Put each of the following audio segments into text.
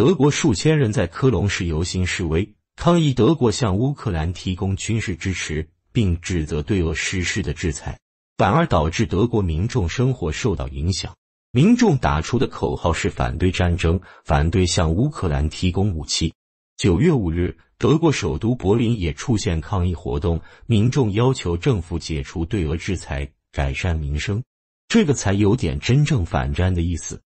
德国数千人在科隆市游行示威，抗议德国向乌克兰提供军事支持，并指责对俄实施的制裁反而导致德国民众生活受到影响。民众打出的口号是反对战争，反对向乌克兰提供武器。九月五日，德国首都柏林也出现抗议活动，民众要求政府解除对俄制裁，改善民生。这个才有点真正反战的意思。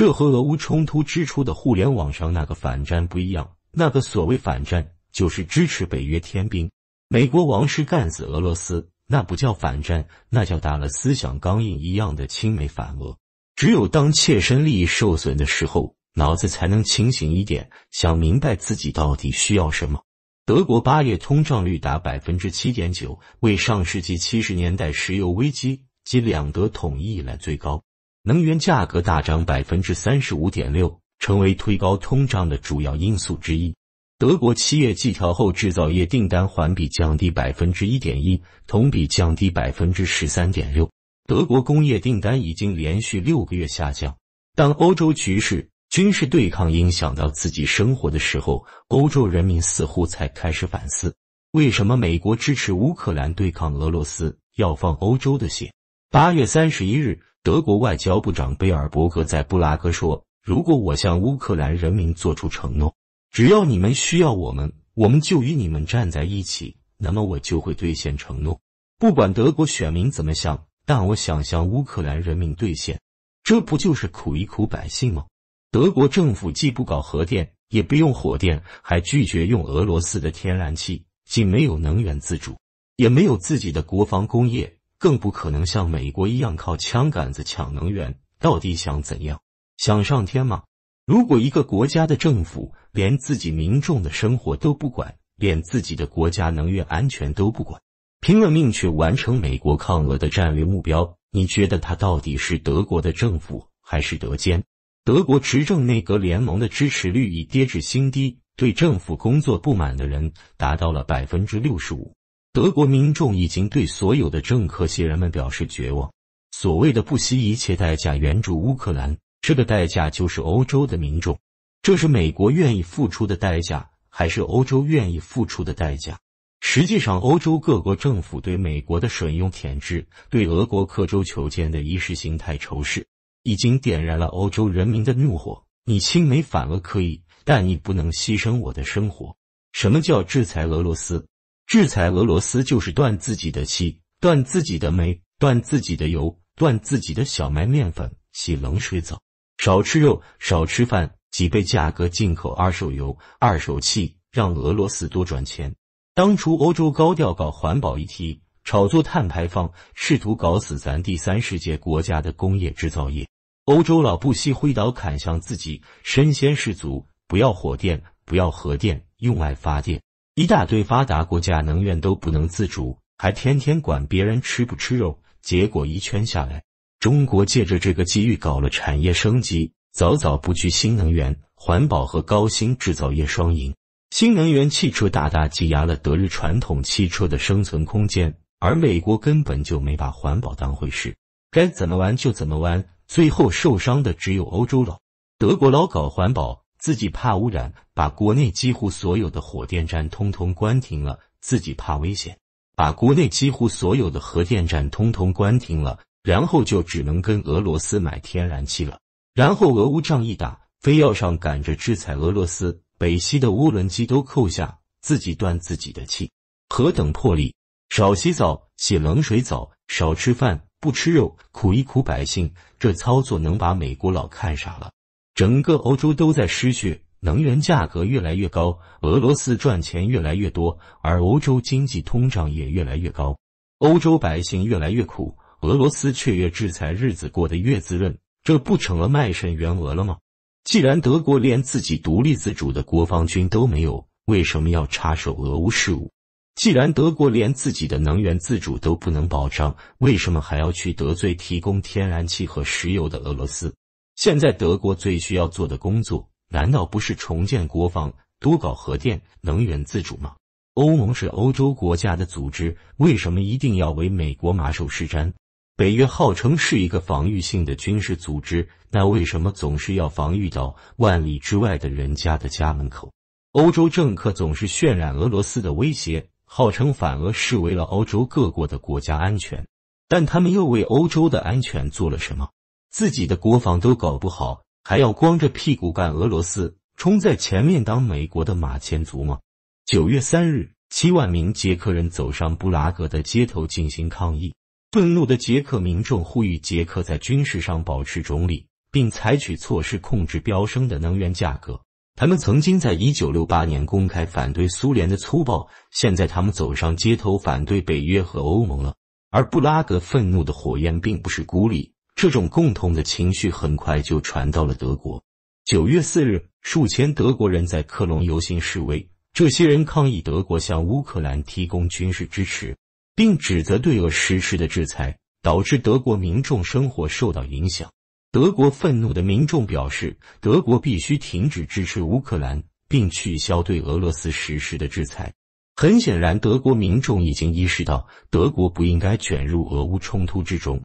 这和俄乌冲突之初的互联网上那个反战不一样。那个所谓反战，就是支持北约天兵，美国王室干死俄罗斯，那不叫反战，那叫打了思想钢印一样的亲美反俄。只有当切身利益受损的时候，脑子才能清醒一点，想明白自己到底需要什么。德国八月通胀率达百分之七点九，为上世纪七十年代石油危机及两德统一以来最高。能源价格大涨百分之三十五点六，成为推高通胀的主要因素之一。德国七月季调后制造业订单环比降低百分之一点一，同比降低百分之十三点六。德国工业订单已经连续六个月下降。当欧洲局势军事对抗影响到自己生活的时候，欧洲人民似乎才开始反思：为什么美国支持乌克兰对抗俄罗斯，要放欧洲的血？八月三十一日，德国外交部长贝尔伯格在布拉格说：“如果我向乌克兰人民做出承诺，只要你们需要我们，我们就与你们站在一起，那么我就会兑现承诺。不管德国选民怎么想，但我想向乌克兰人民兑现。这不就是苦一苦百姓吗？德国政府既不搞核电，也不用火电，还拒绝用俄罗斯的天然气，既没有能源自主，也没有自己的国防工业。”更不可能像美国一样靠枪杆子抢能源，到底想怎样？想上天吗？如果一个国家的政府连自己民众的生活都不管，连自己的国家能源安全都不管，拼了命去完成美国抗俄的战略目标，你觉得他到底是德国的政府还是德奸？德国执政内阁联盟的支持率已跌至新低，对政府工作不满的人达到了百分之六十五。德国民众已经对所有的政客些人们表示绝望。所谓的不惜一切代价援助乌克兰，这个代价就是欧洲的民众。这是美国愿意付出的代价，还是欧洲愿意付出的代价？实际上，欧洲各国政府对美国的损用舔舐，对俄国刻舟求剑的意识形态仇视，已经点燃了欧洲人民的怒火。你亲美反俄可以，但你不能牺牲我的生活。什么叫制裁俄罗斯？制裁俄罗斯就是断自己的气，断自己的煤，断自己的油，断自己的小麦面粉，洗冷水澡，少吃肉，少吃饭，几倍价格进口二手油、二手气，让俄罗斯多赚钱。当初欧洲高调搞环保议题，炒作碳排放，试图搞死咱第三世界国家的工业制造业。欧洲佬不惜挥刀砍向自己，身先士卒，不要火电，不要核电，用爱发电。一大堆发达国家能源都不能自主，还天天管别人吃不吃肉，结果一圈下来，中国借着这个机遇搞了产业升级，早早布局新能源，环保和高新制造业双赢。新能源汽车大大挤压了德日传统汽车的生存空间，而美国根本就没把环保当回事，该怎么玩就怎么玩，最后受伤的只有欧洲了。德国老搞环保。自己怕污染，把国内几乎所有的火电站通通关停了；自己怕危险，把国内几乎所有的核电站通通关停了。然后就只能跟俄罗斯买天然气了。然后俄乌仗一打，非要上赶着制裁俄罗斯，北溪的涡轮机都扣下，自己断自己的气，何等魄力！少洗澡，洗冷水澡；少吃饭，不吃肉，苦一苦百姓。这操作能把美国佬看傻了。整个欧洲都在失去，能源价格越来越高，俄罗斯赚钱越来越多，而欧洲经济通胀也越来越高，欧洲百姓越来越苦，俄罗斯却越制裁，日子过得越滋润，这不成了卖身员俄了吗？既然德国连自己独立自主的国防军都没有，为什么要插手俄乌事务？既然德国连自己的能源自主都不能保障，为什么还要去得罪提供天然气和石油的俄罗斯？现在德国最需要做的工作，难道不是重建国防、多搞核电、能源自主吗？欧盟是欧洲国家的组织，为什么一定要为美国马首是瞻？北约号称是一个防御性的军事组织，那为什么总是要防御到万里之外的人家的家门口？欧洲政客总是渲染俄罗斯的威胁，号称反俄是为了欧洲各国的国家安全，但他们又为欧洲的安全做了什么？自己的国防都搞不好，还要光着屁股干俄罗斯，冲在前面当美国的马前卒吗？九月三日，七万名捷克人走上布拉格的街头进行抗议。愤怒的捷克民众呼吁捷克在军事上保持中立，并采取措施控制飙升的能源价格。他们曾经在一九六八年公开反对苏联的粗暴，现在他们走上街头反对北约和欧盟了。而布拉格愤怒的火焰并不是孤立。这种共同的情绪很快就传到了德国。九月四日，数千德国人在克隆游行示威。这些人抗议德国向乌克兰提供军事支持，并指责对俄实施的制裁导致德国民众生活受到影响。德国愤怒的民众表示，德国必须停止支持乌克兰，并取消对俄罗斯实施的制裁。很显然，德国民众已经意识到，德国不应该卷入俄乌冲突之中。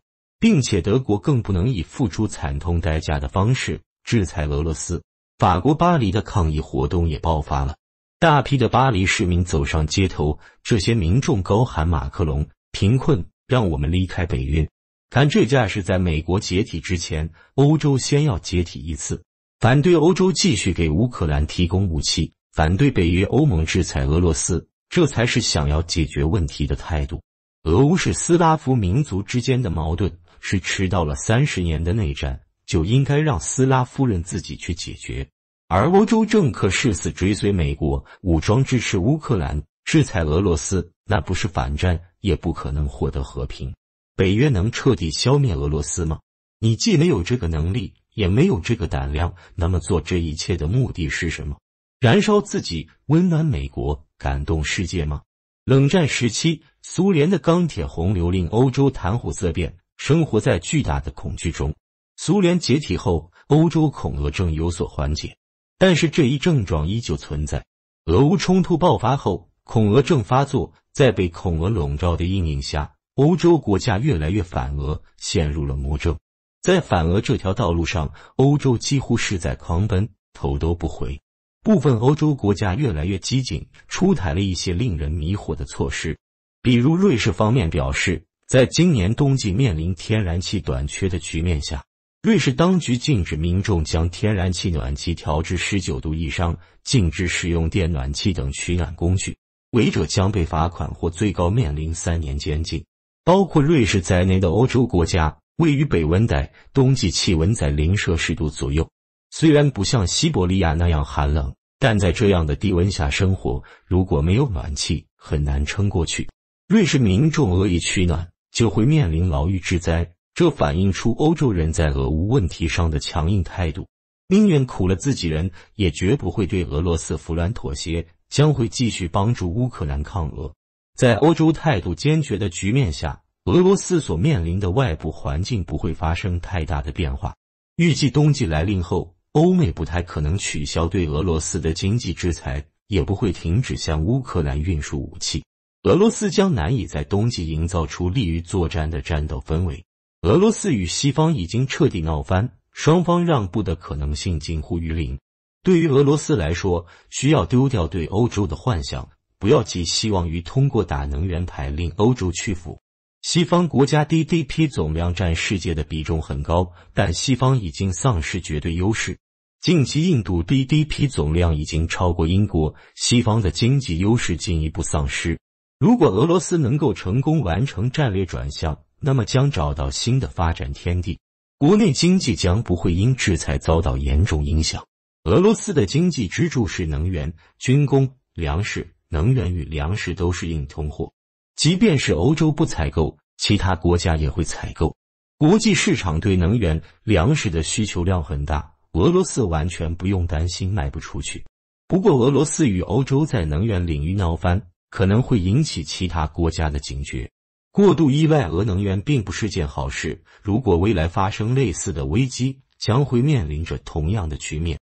并且德国更不能以付出惨痛代价的方式制裁俄罗斯。法国巴黎的抗议活动也爆发了，大批的巴黎市民走上街头，这些民众高喊马克龙，贫困，让我们离开北约。看这架势，在美国解体之前，欧洲先要解体一次。反对欧洲继续给乌克兰提供武器，反对北约、欧盟制裁俄罗斯，这才是想要解决问题的态度。俄乌是斯拉夫民族之间的矛盾。是迟到了三十年的内战，就应该让斯拉夫人自己去解决。而欧洲政客誓死追随美国，武装支持乌克兰，制裁俄罗斯，那不是反战，也不可能获得和平。北约能彻底消灭俄罗斯吗？你既没有这个能力，也没有这个胆量。那么做这一切的目的是什么？燃烧自己，温暖美国，感动世界吗？冷战时期，苏联的钢铁洪流令欧洲谈虎色变。生活在巨大的恐惧中。苏联解体后，欧洲恐俄症有所缓解，但是这一症状依旧存在。俄乌冲突爆发后，恐俄症发作，在被恐俄笼罩的阴影下，欧洲国家越来越反俄，陷入了魔怔。在反俄这条道路上，欧洲几乎是在狂奔，头都不回。部分欧洲国家越来越激进，出台了一些令人迷惑的措施，比如瑞士方面表示。在今年冬季面临天然气短缺的局面下，瑞士当局禁止民众将天然气暖气调至十九度以上，禁止使用电暖气等取暖工具，违者将被罚款或最高面临三年监禁。包括瑞士在内的欧洲国家位于北温带，冬季气温在零摄氏度左右，虽然不像西伯利亚那样寒冷，但在这样的低温下生活，如果没有暖气，很难撑过去。瑞士民众恶意取暖。就会面临牢狱之灾，这反映出欧洲人在俄乌问题上的强硬态度，宁愿苦了自己人，也绝不会对俄罗斯服软妥协，将会继续帮助乌克兰抗俄。在欧洲态度坚决的局面下，俄罗斯所面临的外部环境不会发生太大的变化。预计冬季来临后，欧美不太可能取消对俄罗斯的经济制裁，也不会停止向乌克兰运输武器。俄罗斯将难以在冬季营造出利于作战的战斗氛围。俄罗斯与西方已经彻底闹翻，双方让步的可能性近乎于零。对于俄罗斯来说，需要丢掉对欧洲的幻想，不要寄希望于通过打能源牌令欧洲屈服。西方国家 GDP 总量占世界的比重很高，但西方已经丧失绝对优势。近期，印度 GDP 总量已经超过英国，西方的经济优势进一步丧失。如果俄罗斯能够成功完成战略转向，那么将找到新的发展天地，国内经济将不会因制裁遭到严重影响。俄罗斯的经济支柱是能源、军工、粮食，能源与粮食都是硬通货，即便是欧洲不采购，其他国家也会采购。国际市场对能源、粮食的需求量很大，俄罗斯完全不用担心卖不出去。不过，俄罗斯与欧洲在能源领域闹翻。可能会引起其他国家的警觉。过度依赖俄能源并不是件好事。如果未来发生类似的危机，将会面临着同样的局面。